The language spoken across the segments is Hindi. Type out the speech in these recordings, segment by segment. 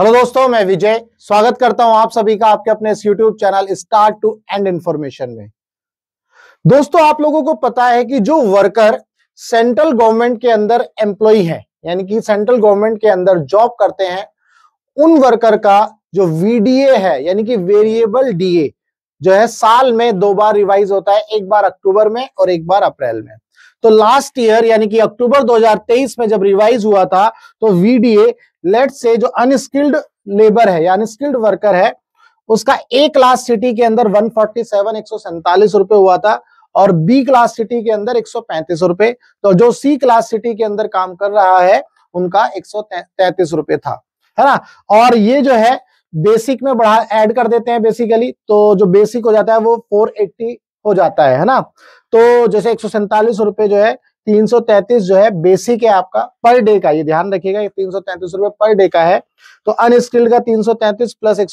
हेलो दोस्तों मैं विजय स्वागत करता हूं आप सभी का आपके अपने इस YouTube channel start to end information में दोस्तों आप लोगों को पता है कि जो वर्कर सेंट्रल गवर्नमेंट के अंदर एम्प्लॉय है यानी कि सेंट्रल गवर्नमेंट के अंदर जॉब करते हैं उन वर्कर का जो वीडीए है यानी कि वेरिएबल डीए जो है साल में दो बार रिवाइज होता है एक बार अक्टूबर में और एक बार अप्रैल में तो लास्ट ईयर यानी कि अक्टूबर 2023 में जब रिवाइज हुआ था तो वीडीए लेट से जो अनस्किल्ड लेबर है या अनस्किल्ड वर्कर है उसका ए क्लास सिटी के अंदर वन फोर्टी सेवन एक सौ सैंतालीस रुपए हुआ था और बी क्लास सिटी के अंदर एक सौ पैंतीस रुपए तो जो सी क्लास सिटी के अंदर काम कर रहा है उनका एक सौ तैतीस रुपए था है ना और ये जो है बेसिक में बढ़ा ऐड कर देते हैं बेसिकली तो जो बेसिक हो जाता है वो 480 हो जाता है है ना तो जैसे एक रुपए जो है 333 जो है बेसिक है आपका पर डे का ये ध्यान रखिएगा ये तीन रुपए पर डे का है तो अनस्किल्ड का 333 प्लस एक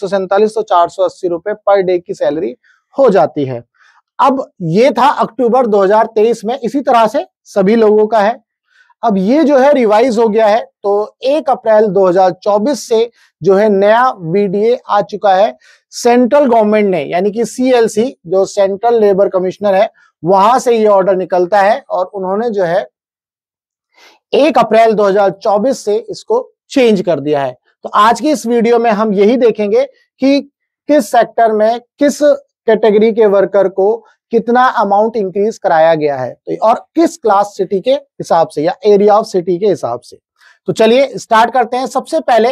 तो चार रुपए पर डे की सैलरी हो जाती है अब ये था अक्टूबर 2023 में इसी तरह से सभी लोगों का है अब ये जो है रिवाइज हो गया है तो 1 अप्रैल 2024 से जो है नया वीडीए आ चुका है सेंट्रल गवर्नमेंट ने यानी कि सीएलसी जो सेंट्रल लेबर कमिश्नर है वहां से ये ऑर्डर निकलता है और उन्होंने जो है एक अप्रैल 2024 से इसको चेंज कर दिया है तो आज की इस वीडियो में हम यही देखेंगे कि किस सेक्टर में किस कैटेगरी के वर्कर को कितना अमाउंट इंक्रीज कराया गया है तो और किस क्लास सिटी के हिसाब से या एरिया ऑफ सिटी के हिसाब से तो चलिए स्टार्ट करते हैं सबसे पहले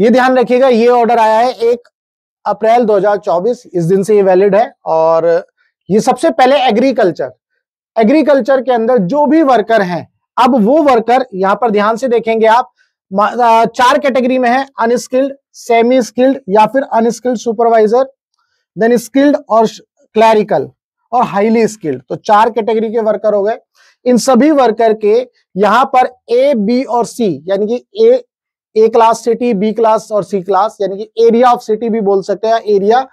ये ध्यान रखिएगा ये ऑर्डर आया है एक अप्रैल 2024 इस दिन से ये वैलिड है और ये सबसे पहले एग्रीकल्चर एग्रीकल्चर के अंदर जो भी वर्कर हैं अब वो वर्कर यहां पर ध्यान से देखेंगे आप चार कैटेगरी में है अनस्किल्ड सेमी स्किल्ड या फिर अनस्किल्ड सुपरवाइजर देन स्किल्ड और क्लैरिकल और हाईली स्किल्ड तो चार कैटेगरी के वर्कर हो गए इन सभी वर्कर के यहां पर ए बी और सी यानी कि A A class city B class और सी क्लास यानी कि एरिया ऑफ सिटी भी बोल सकते हैं एरिया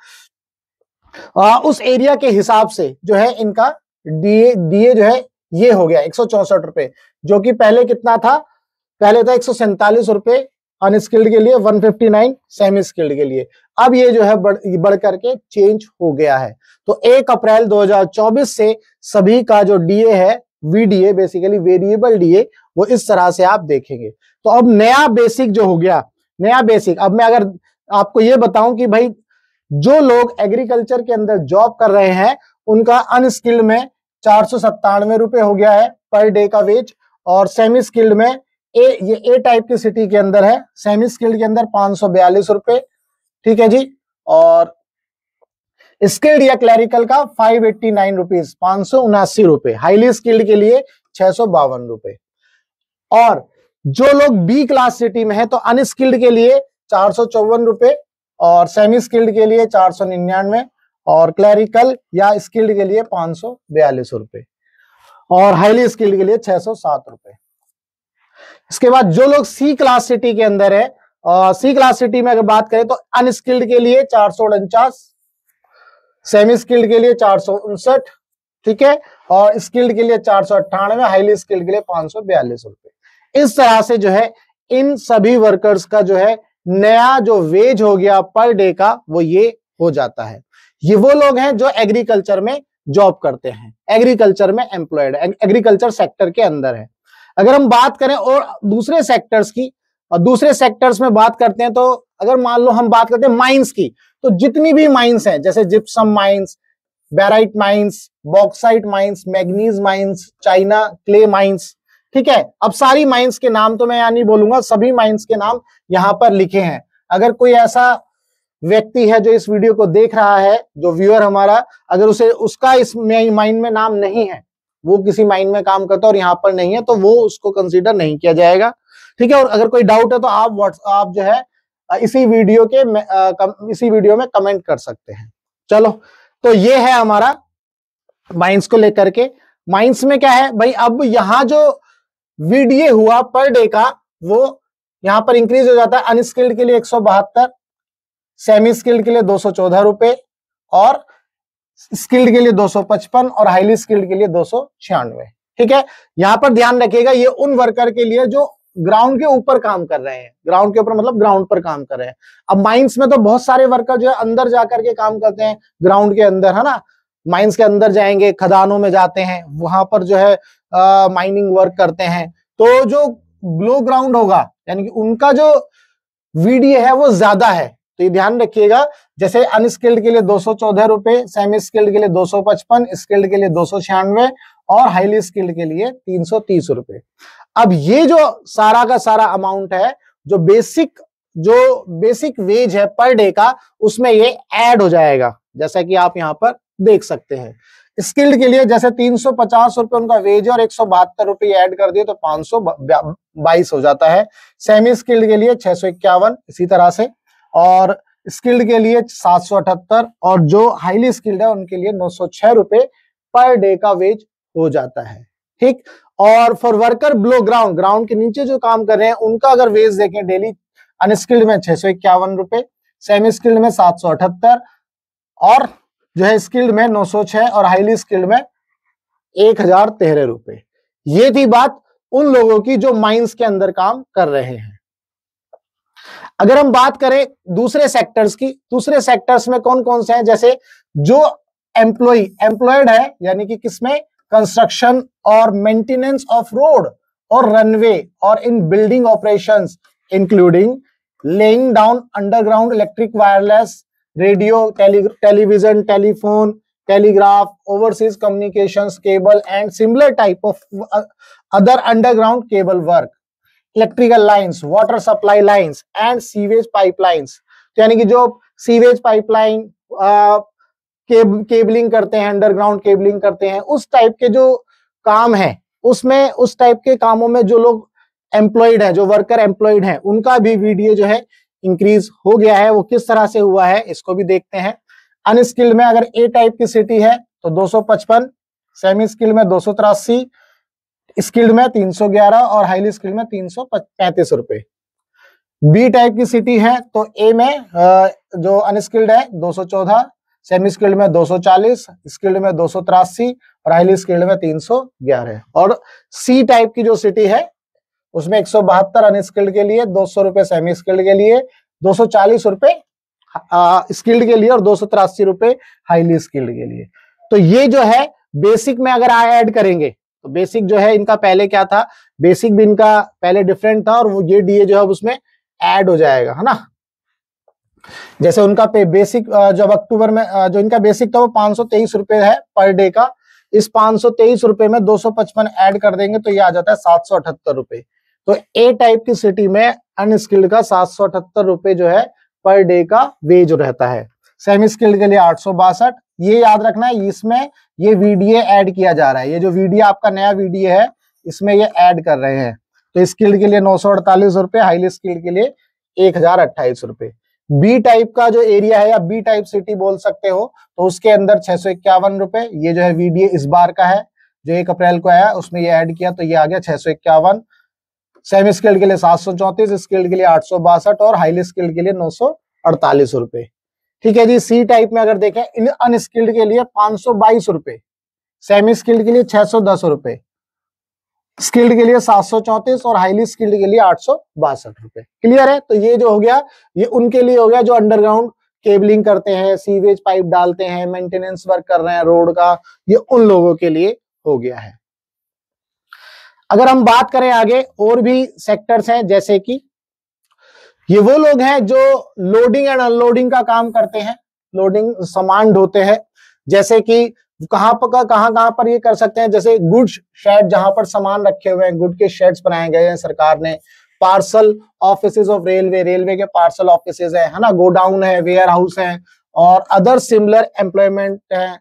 आ, उस एरिया के हिसाब से जो है इनका डीए डीए जो है ये हो गया एक रुपए जो कि पहले कितना था पहले था एक रुपए अनस्किल्ड के लिए 159 सेमी स्किल्ड के लिए अब ये जो है बढ़, बढ़ करके चेंज हो गया है तो 1 अप्रैल 2024 से सभी का जो डीए है वीडीए बेसिकली वेरिएबल डीए वो इस तरह से आप देखेंगे तो अब नया बेसिक जो हो गया नया बेसिक अब मैं अगर आपको ये बताऊं कि भाई जो लोग एग्रीकल्चर के अंदर जॉब कर रहे हैं उनका अनस्किल्ड में चार सौ रुपए हो गया है पर डे का वेज और सेमी स्किल्ड में ए ये ए टाइप की सिटी के अंदर है सेमी स्किल्ड के अंदर पांच रुपए ठीक है जी और स्किल्ड या क्लैरिकल का फाइव एट्टी नाइन रुपीज पांच सौ उनासी रुपए हाईली स्किल्ड के लिए छह सौ बावन रुपए और जो लोग बी क्लास सिटी में है तो अनस्किल्ड के लिए चार सौ चौवन रुपए और सेमी स्किल्ड के लिए चार सौ निन्यानवे और क्लैरिकल या स्किल्ड के लिए पांच सौ बयालीस रुपए और हाईली स्किल्ड के लिए छह सौ सात रुपए इसके बाद जो लोग सी क्लास सिटी के अंदर है और सी क्लास सिटी में अगर बात करें तो अनस्किल्ड के लिए चार सौ उनचास सेमी स्किल्ड के लिए चार सौ उनसठ ठीक है और स्किल्ड के लिए चार सौ अट्ठानवे हाईली स्किल्ड के लिए पांच सौ बयालीस रुपए इस तरह से जो है इन सभी वर्कर्स का जो है नया जो वेज हो गया पर डे का वो ये हो जाता है ये वो लोग हैं जो एग्रीकल्चर में जॉब करते हैं एग्रीकल्चर में एम्प्लॉयड एग्रीकल्चर सेक्टर के अंदर है अगर हम बात करें और दूसरे सेक्टर्स की और दूसरे सेक्टर्स में बात करते हैं तो अगर मान लो हम बात करते हैं माइंस की तो जितनी भी माइंस हैं जैसे gypsum mines barite mines bauxite mines manganese mines China clay mines ठीक है अब सारी माइंस के नाम तो मैं यहाँ नहीं बोलूंगा सभी माइंस के नाम यहाँ पर लिखे हैं अगर कोई ऐसा व्यक्ति है जो इस वीडियो को देख रहा है जो व्यूअर हमारा अगर उसे उसका इस माइंड में नाम नहीं है वो किसी माइंड में काम करता है और यहाँ पर नहीं है तो वो उसको कंसिडर नहीं किया जाएगा ठीक है और अगर कोई डाउट है तो आप व्हाट्स आप जो है इसी वीडियो के इसी वीडियो में कमेंट कर सकते हैं चलो तो ये है हमारा माइंस को लेकर के माइंस में क्या है भाई अब यहां जो वीडीए हुआ पर डे का वो यहां पर इंक्रीज हो जाता है अनस्किल्ड के लिए एक सौ बहत्तर सेमी स्किल्ड के लिए दो सौ चौदह रुपए और स्किल्ड के लिए दो सौ पचपन और हाईली स्किल्ड के लिए दो सौ छियानवे ठीक है यहां पर ध्यान रखिएगा ये उन वर्कर के लिए जो ग्राउंड के ऊपर काम कर रहे हैं ग्राउंड के ऊपर मतलब ग्राउंड पर काम कर रहे हैं अब माइंस में तो बहुत सारे वर्कर जो है अंदर जाकर के काम करते हैं ग्राउंड के अंदर है ना माइंस के अंदर जाएंगे खदानों में जाते हैं वहां पर जो है माइनिंग वर्क करते हैं तो जो ब्लो ग्राउंड होगा यानी कि उनका जो वीडीए है वो ज्यादा है तो ये ध्यान रखिएगा जैसे अनस्किल्ड के लिए दो सौ चौदह रुपए सेमी स्किल्ड के लिए दो सौ पचपन स्किल्ड के लिए दो सौ छियानवे और हाईली स्किल्ड के लिए तीन सौ तीस रुपए अब ये जो सारा का सारा अमाउंट है जो बेसिक जो बेसिक वेज है पर डे का उसमें ये ऐड हो जाएगा जैसा कि आप यहाँ पर देख सकते हैं स्किल्ड के लिए जैसे तीन सौ पचास उनका वेज और एक सौ बहत्तर कर दिए तो पांच बाईस हो जाता है सेमी स्किल्ड के लिए छह इसी तरह से और स्किल्ड के लिए सात और जो हाईली स्किल्ड है उनके लिए नौ सौ पर डे का वेज हो जाता है ठीक और for worker below ground ground के नीचे जो काम कर रहे हैं उनका अगर वेज देखें डेली अनस्किल्ड में छह सौ इक्यावन रुपए सेमी स्किल्ड में सात और जो है स्किल्ड में नौ सौ छह और हाईली स्किल्ड में एक हजार तेरह रुपए ये थी बात उन लोगों की जो माइंस के अंदर काम कर रहे हैं अगर हम बात करें दूसरे सेक्टर्स की दूसरे सेक्टर्स में कौन कौन से हैं जैसे जो एम्प्लॉय एम्प्लॉयड है यानी कि किसमें कंस्ट्रक्शन और मेंटेनेंस ऑफ रोड और रनवे और in building operations including laying down underground electric wireless radio television telephone telegraph overseas communication cable and similar type of other underground cable work electrical lines water supply lines and sewage pipelines तो यानी कि जो सीवेज पाइपलाइन केब, केबलिंग करते हैं अंडरग्राउंड केबलिंग करते हैं उस टाइप के जो काम है उसमें उस टाइप के कामों में जो लोग एम्प्लॉयड है जो वर्कर एम्प्लॉयड है उनका भी वीडियो जो है इंक्रीज हो गया है वो किस तरह से हुआ है इसको भी देखते हैं अनस्किल्ड में अगर ए टाइप की सिटी है तो 255 सेमी स्किल्ड में दो स्किल्ड में 311 और हाईली स्किल्ड में तीन सौ पैंतीस रुपए बी टाइप की सिटी है तो ए में जो अनस्किल्ड है 214 सेमी स्किल्ड में 240 स्किल्ड में दो और हाईली स्किल्ड में 311 और सी टाइप की जो सिटी है उसमें एक सौ बहत्तर अनस्किल्ड के लिए दो सौ रुपए सेमी स्किल्ड के लिए दो सौ चालीस रुपए स्किल्ड के लिए और दो सौ तिरासी रुपए हाईली स्किल्ड के लिए तो ये जो है बेसिक में अगर ऐड करेंगे तो बेसिक जो है इनका पहले क्या था बेसिक भी इनका पहले डिफरेंट था और वो ये डीए जो है उसमें ऐड हो जाएगा है ना जैसे उनका पे बेसिक जब अक्टूबर में जो इनका बेसिक था वो पांच सौ तेईस रुपए है पर डे का इस पांच सौ तेईस रुपए में दो सौ पचपन ऐड कर देंगे तो ये आ जाता है सात सौ अठहत्तर रुपए तो ए टाइप की सिटी में अनस्किल्ड का सात रुपए जो है पर डे का वेज रहता है सेमी स्किल्ड के लिए आठ ये याद रखना है इसमें ये वीडीए ऐड किया जा रहा है ये जो वीडीए आपका नया वीडीए है इसमें ये ऐड कर रहे हैं तो स्किल्ड के लिए नौ रुपए हाईली स्किल्ड के लिए एक रुपए बी टाइप का जो एरिया है या बी टाइप सिटी बोल सकते हो तो उसके अंदर छह रुपए ये जो है वीडीए इस बार का है जो एक अप्रैल को आया उसमें ये ऐड किया तो ये आ गया छह सेमी स्किल्ड के लिए सात सौ चौतीस स्किल्ड के लिए आठ सौ बासठ और हाईली स्किल्ड के लिए नौ सौ अड़तालीस रुपए ठीक है जी सी टाइप में अगर देखें इन अनस्किल्ड के लिए पांच सौ बाईस रुपए सेमी स्किल्ड के लिए छह सौ दस रुपए स्किल्ड के लिए सात सौ चौंतीस और हाईली स्किल्ड के लिए आठ सौ बासठ रुपए क्लियर है तो ये जो हो गया ये उनके लिए हो गया जो अंडरग्राउंड केबलिंग करते हैं सीवेज पाइप डालते हैं मेंटेनेंस वर्क कर रहे हैं रोड का ये उन लोगों के लिए हो गया है अगर हम बात करें आगे और भी सेक्टर्स हैं जैसे कि ये वो लोग हैं जो लोडिंग एंड अनलोडिंग का काम करते हैं लोडिंग सामान ढोते हैं जैसे कि कहां पर कहां कहां पर ये कर सकते हैं जैसे गुड्स शेड जहां पर सामान रखे हुए हैं गुड के शेड्स बनाए गए हैं सरकार ने parcel office of railway railway के पार्सल ऑफिस है है ना गोडाउन है वेयर हाउस है और अदर सिमिलर एम्प्लॉयमेंट है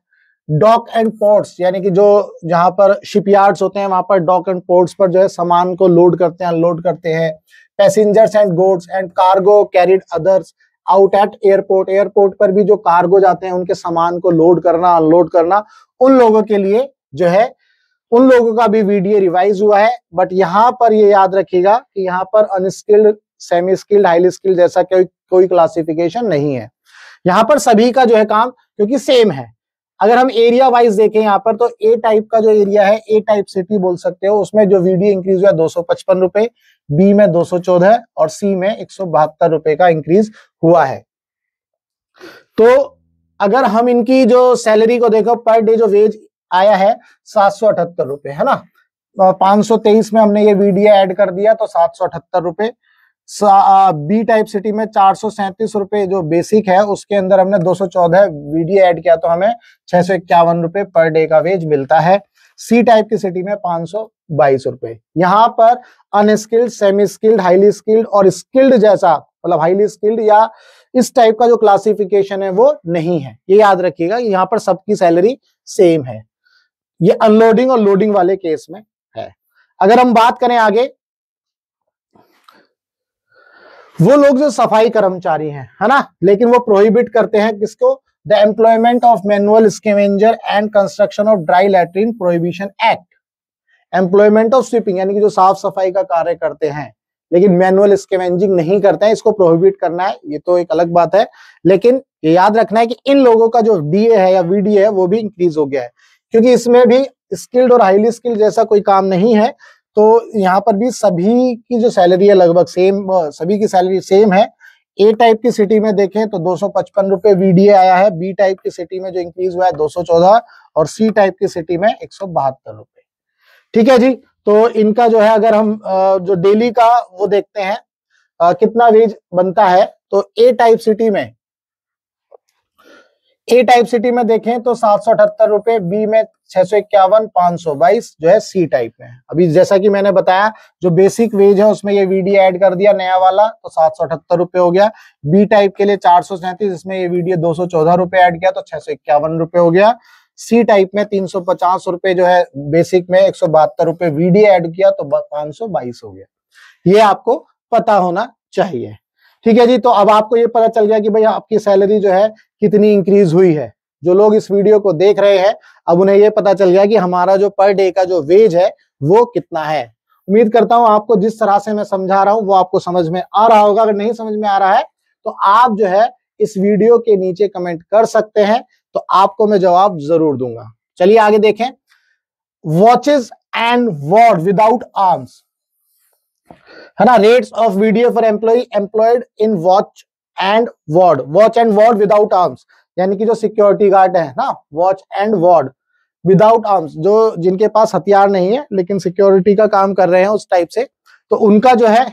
डॉक एंड पोर्ट्स यानी कि जो जहां पर शिपयार्ड्स होते हैं वहां पर डॉक एंड पोर्ट्स पर जो है सामान को लोड करते हैं अनलोड करते हैं passengers and goods and cargo carried others out at airport airport पर भी जो कार्गो जाते हैं उनके सामान को लोड करना अनलोड करना उन लोगों के लिए जो है उन लोगों का भी वीडियो रिवाइज हुआ है बट यहाँ पर ये याद रखिएगा कि यहाँ पर unskilled semi skilled highly skilled जैसा कोई कोई क्लासिफिकेशन नहीं है यहाँ पर सभी का जो है काम क्योंकि सेम है अगर हम एरिया वाइज देखें यहाँ पर तो ए टाइप का जो एरिया है ए टाइप सिटी बोल सकते हो उसमें जो वीडियो इंक्रीज हुआ दो सौ पचपन रुपए बी में दो सौ चौदह और सी में एक सौ बहत्तर रुपए का इंक्रीज हुआ है तो अगर हम इनकी जो सैलरी को देखो पर डे जो वेज आया है सात सौ अठहत्तर रुपए है ना पांच सौ तेईस में हमने ये वीडियो ऐड कर दिया तो सात सौ अठहत्तर रुपए बी टाइप सिटी में चार रुपए जो बेसिक है उसके अंदर हमने 214 वीडियो एड किया तो हमें छह सौ इक्यावन रुपए पर डे का वेज मिलता है सी टाइप की सिटी में पांच सौ बाईस रुपए यहाँ पर unskilled semi skilled highly skilled और स्किल्ड जैसा मतलब हाईली स्किल्ड या इस टाइप का जो क्लासिफिकेशन है वो नहीं है ये याद रखिएगा यहाँ पर सबकी सैलरी सेम है ये अनलोडिंग और लोडिंग वाले केस में है अगर हम बात करें आगे वो लोग जो सफाई कर्मचारी हैं है ना लेकिन वो प्रोहिबिट करते हैं किसको the employment of manual scavenger and construction of dry latrine prohibition act employment of sweeping यानी कि जो साफ सफाई का कार्य करते हैं लेकिन मैनुअल स्केवेंजिंग नहीं करते हैं इसको प्रोहिबिट करना है ये तो एक अलग बात है लेकिन ये याद रखना है कि इन लोगों का जो डीए है या वीडीए है वो भी इंक्रीज हो गया है क्योंकि इसमें भी स्किल्ड और हाईली स्किल्ड जैसा कोई काम नहीं है तो यहाँ पर भी सभी की जो सैलरी है लगभग सेम सभी की सैलरी सेम है ए टाइप की सिटी में देखें तो दो सौ पचपन रुपए वीडीए आया है बी टाइप की सिटी में जो इंक्रीज हुआ है दो सौ चौदह और सी टाइप की सिटी में एक सौ बहत्तर रुपए ठीक है जी तो इनका जो है अगर हम जो डेली का वो देखते हैं कितना वेज बनता है तो ए टाइप सिटी में ए टाइप सिटी में देखें तो सात सौ अठहत्तर रुपए बी में छह सौ इक्यावन पांच सौ बाईस जो है सी टाइप में अभी जैसा कि मैंने बताया जो बेसिक वेज है उसमें ये वीडियो ऐड कर दिया नया वाला तो सात सौ अठहत्तर रुपए हो गया बी टाइप के लिए चार सौ सैंतीस इसमें ये वीडियो दो सौ चौदह रुपए ऐड किया तो छह सौ इक्यावन रुपए हो गया सी टाइप में तीन सौ पचास रुपए जो है बेसिक में एक सौ बहत्तर रुपए वीडियो ऐड किया तो पांच सौ बाईस हो गया ये आपको पता होना चाहिए ठीक है जी तो अब आपको ये पता चल गया कि भाई आपकी सैलरी जो है कितनी इंक्रीज हुई है जो लोग इस वीडियो को देख रहे हैं अब उन्हें यह पता चल गया कि हमारा जो पर डे का जो वेज है वो कितना है उम्मीद करता हूं आपको जिस तरह से मैं समझा रहा हूं वो आपको समझ में आ रहा होगा अगर नहीं समझ में आ रहा है तो आप जो है इस वीडियो के नीचे कमेंट कर सकते हैं तो आपको मैं जवाब जरूर दूंगा चलिए आगे देखें watches and ward without arms है ना rates of video for employ employed in watch and ward watch and ward without arms यानी कि जो सिक्योरिटी गार्ड है ना watch and ward without arms जो जिनके पास हथियार नहीं है लेकिन सिक्योरिटी का काम कर रहे हैं उस टाइप से तो उनका जो है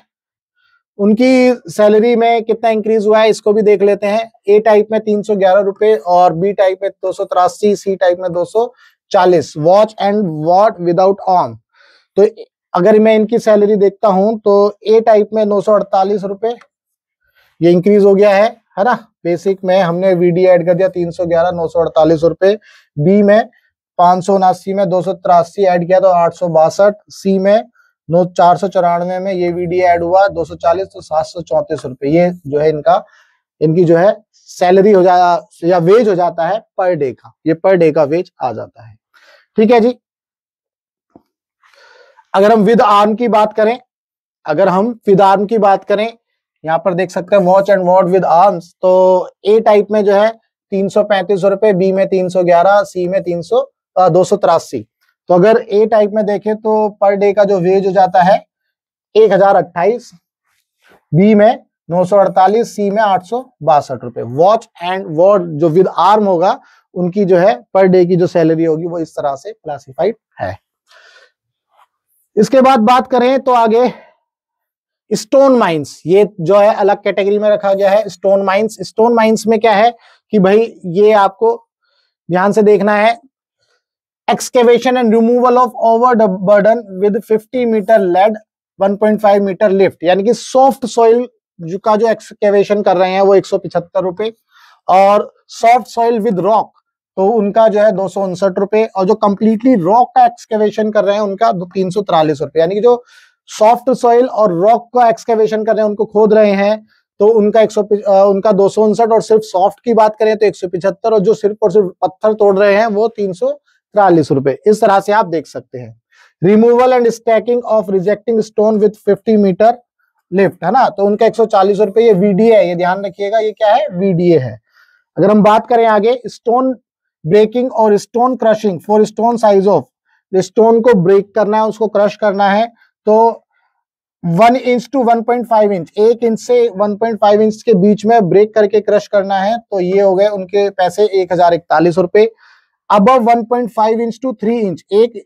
उनकी सैलरी में कितना इंक्रीज हुआ है इसको भी देख लेते हैं ए टाइप में तीन सौ ग्यारह रुपए और बी टाइप में दो सौ तिरासी सी टाइप में दो सौ चालीस watch and ward without arm तो अगर मैं इनकी सैलरी देखता हूं तो ए टाइप में नौ अड़तालीस रुपए ये इंक्रीज हो गया है है ना बेसिक में हमने वीडी ऐड कर दिया तीन सौ ग्यारह नौ सौ अड़तालीस रुपए बी में पांच सौ उनासी में दो सौ तिरासी ऐड किया तो आठ सौ बासठ सी में नौ चार सौ चौरानवे में ये वीडी ऐड हुआ दो सौ चालीस तो सात सौ चौंतीस रुपए ये जो है इनका इनकी जो है सैलरी हो जा या वेज हो जाता है पर डे का ये पर डे का वेज आ जाता है ठीक है जी अगर हम विद आर्म की बात करें अगर हम विद आर्म की बात करें यहाँ पर देख सकते हैं watch and ward with arms तो ए टाइप में जो है तीन सौ पैंतीस रुपए बी में तीन सौ ग्यारह सी में तीन सौ दो सौ तिरासी तो अगर ए टाइप में देखें तो पर डे का जो वेज हो जाता है एक हजार अट्ठाईस बी में नौ सौ अड़तालीस सी में आठ सौ बासठ रुपए वॉच एंड वॉट जो विद आर्म होगा उनकी जो है पर डे की जो सैलरी होगी वो इस तरह से क्लासिफाइड है इसके बाद बात करें तो आगे स्टोन माइंस ये जो है अलग कैटेगरी में रखा गया है स्टोन माइंस स्टोन माइंस में क्या है कि भाई ये आपको ध्यान से देखना है excavation excavation and removal of burden with 50 meter lead 1.5 meter lift यानी कि सॉफ्ट सॉइल का जो एक्सकेवेशन कर रहे हैं वो एक रुपए और सॉफ्ट सॉइल विद रॉक तो उनका जो है दो रुपए और जो कंप्लीटली रॉक का एक्सकेवेशन कर रहे हैं उनका तीन रुपए यानी कि जो सॉफ्ट सॉइल और रॉक का एक्सकेवेशन कर रहे हैं उनको खोद रहे हैं तो उनका एक सौ उनका दो सौ उनसठ और सिर्फ सॉफ्ट की बात करें तो एक सौ और जो सिर्फ और सिर्फ पत्थर तोड़ रहे हैं वो तीन सौ रुपए इस तरह से आप देख सकते हैं removal and stacking of rejecting stone with fifty meter lift है ना तो उनका एक सौ चालीस ये वीडीए है ये ध्यान रखिएगा ये क्या है वीडीए है अगर हम बात करें आगे स्टोन ब्रेकिंग और stone crushing for stone size of stone को ब्रेक करना है उसको क्रश करना है तो one inch to one point five inch एक इंच से वन पॉइंट फाइव इंच के बीच में ब्रेक करके क्रश करना है तो ये हो गए उनके पैसे एक हजार इकतालीस रुपए अब one point five inch to three inch एक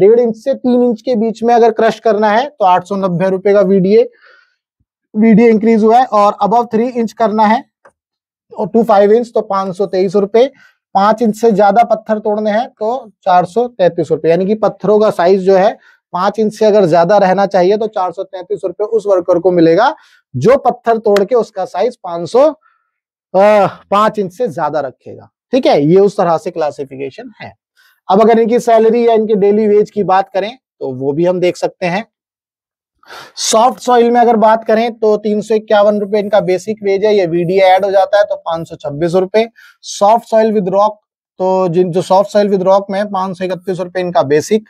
डेढ़ इंच से तीन इंच के बीच में अगर क्रश करना है तो आठ सौ नब्बे रुपए का वीडीए वीडियो इंक्रीज हुआ है और अब थ्री इंच करना है और टू फाइव इंच तो पांच सौ तेईस रुपए पांच इंच से ज्यादा पत्थर तोड़ने हैं तो चार सौ तैतीस रुपए यानी कि पत्थरों का साइज जो है पांच इंच से अगर ज्यादा रहना चाहिए तो चार सौ रुपए उस वर्कर को मिलेगा जो पत्थर तोड़ के उसका साइज पांच सौ पांच इंच से ज्यादा रखेगा ठीक है ये उस तरह से क्लासिफिकेशन है अब अगर इनकी सैलरी या इनके डेली वेज की बात करें तो वो भी हम देख सकते हैं सॉफ्ट सॉइल में अगर बात करें तो तीन सौ इक्यावन रुपए इनका बेसिक वेज है या वीडी ऐड हो जाता है तो पांच सौ छब्बीस रुपए सॉफ्ट सॉइल विद रॉक तो जिन जो सॉफ्ट सॉइल विद रॉक में पांच सौ इकतीस रुपए इनका बेसिक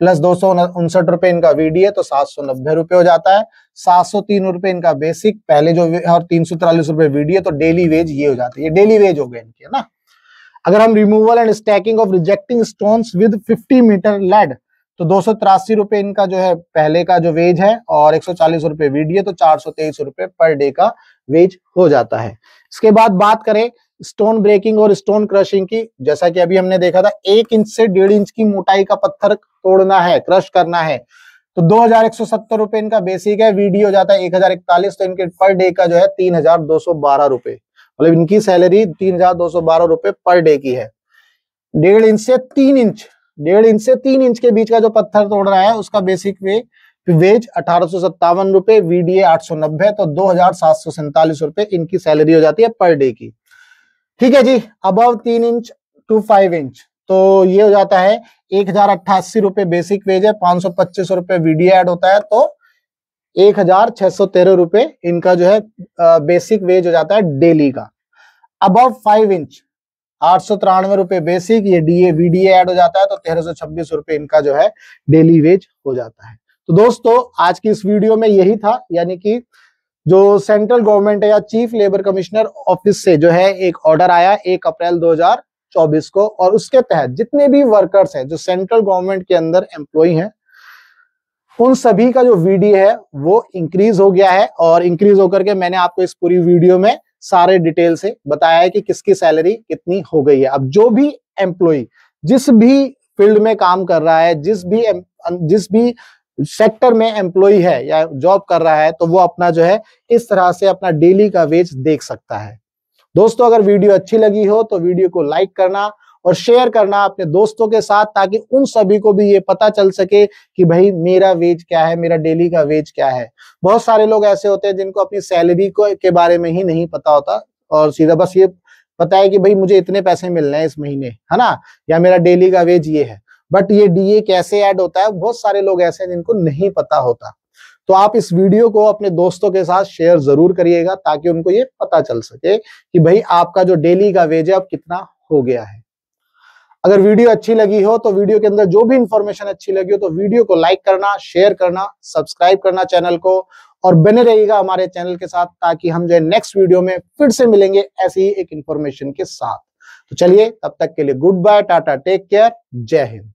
प्लस दो सौ उनसठ रुपए इनका वीडीए तो सात सौ नब्बे रुपए हो जाता है सात सौ तीन रुपए इनका बेसिक पहले जो और तीन सौ तिरालीस रुपए वीडीए तो डेली वेज ये हो जाती है डेली वेज हो गए इनके है ना अगर हम removal and stacking of rejecting stone with fifty meter lead तो दो सौ तिरासी रुपए इनका जो है पहले का जो वेज है और एक सौ चालीस रुपए वीडीए तो चार सौ तेईस रुपए पर डे का वेज हो जाता है इसके बाद बात करें स्टोन ब्रेकिंग और स्टोन क्रशिंग की जैसा कि अभी हमने देखा था एक इंच से डेढ़ इंच की मोटाई का पत्थर तोड़ना है क्रश करना है तो दो हजार एक सौ सत्तर रुपए इनका बेसिक है वीडियो जाता है एक हजार इकतालीस तो इनके पर डे का जो है तीन हजार दो सौ बारह रुपए मतलब इनकी सैलरी तीन हजार दो सौ बारह रुपए पर डे की है डेढ़ इंच से तीन इंच डेढ़ इंच से तीन इंच के बीच का जो पत्थर तोड़ रहा है उसका बेसिक वे वेज अठारह सौ सत्तावन रुपए वीडीए आठ सौ नब्बे तो दो हजार सात सौ सैंतालीस रुपए इनकी सैलरी हो जाती है पर डे की ठीक है जी अबव तीन इंच टू फाइव इंच तो ये हो जाता है एक हजार अट्ठासी रुपए बेसिक वेज है पांच सौ पच्चीस रुपए वीडियो एड होता है तो एक हजार छह सौ तेरह रुपए इनका जो है बेसिक वेज हो जाता है डेली का अबव फाइव इंच आठ सौ तिरानवे रुपए बेसिक ये डीए वीडीए ऐड हो जाता है तो तेरह सौ छब्बीस रुपए इनका जो है डेली वेज हो जाता है तो दोस्तों आज की इस वीडियो में यही था यानी कि जो सेंट्रल गवर्नमेंट है या चीफ लेबर कमिश्नर ऑफिस से जो है एक ऑर्डर आया एक अप्रैल 2024 को और उसके तहत जितने भी वर्कर्स हैं जो सेंट्रल गवर्नमेंट के अंदर एम्प्लॉय हैं उन सभी का जो वीडी है वो इंक्रीज हो गया है और इंक्रीज होकर के मैंने आपको इस पूरी वीडियो में सारे डिटेल से बताया है कि किसकी सैलरी कितनी हो गई है अब जो भी एम्प्लॉय जिस भी फील्ड में काम कर रहा है जिस भी जिस भी सेक्टर में एम्प्लॉय है या जॉब कर रहा है तो वो अपना जो है इस तरह से अपना डेली का वेज देख सकता है दोस्तों अगर वीडियो अच्छी लगी हो तो वीडियो को लाइक करना और शेयर करना अपने दोस्तों के साथ ताकि उन सभी को भी ये पता चल सके कि भाई मेरा वेज क्या है मेरा डेली का वेज क्या है बहुत सारे लोग ऐसे होते हैं जिनको अपनी सैलरी को के बारे में ही नहीं पता होता और सीधा बस ये पता है कि भाई मुझे इतने पैसे मिलने हैं इस महीने है ना या मेरा डेली का वेज ये है बट ये डीए कैसे ऐड होता है बहुत सारे लोग ऐसे हैं जिनको नहीं पता होता तो आप इस वीडियो को अपने दोस्तों के साथ शेयर जरूर करिएगा ताकि उनको ये पता चल सके कि भाई आपका जो डेली का वेज है अब कितना हो गया है अगर वीडियो अच्छी लगी हो तो वीडियो के अंदर जो भी इंफॉर्मेशन अच्छी लगी हो तो वीडियो को लाइक करना शेयर करना सब्सक्राइब करना चैनल को और बने रहिएगा हमारे चैनल के साथ ताकि हम जो है नेक्स्ट वीडियो में फिर से मिलेंगे ऐसी ही एक इंफॉर्मेशन के साथ तो चलिए तब तक के लिए good bye tata take care जय हिंद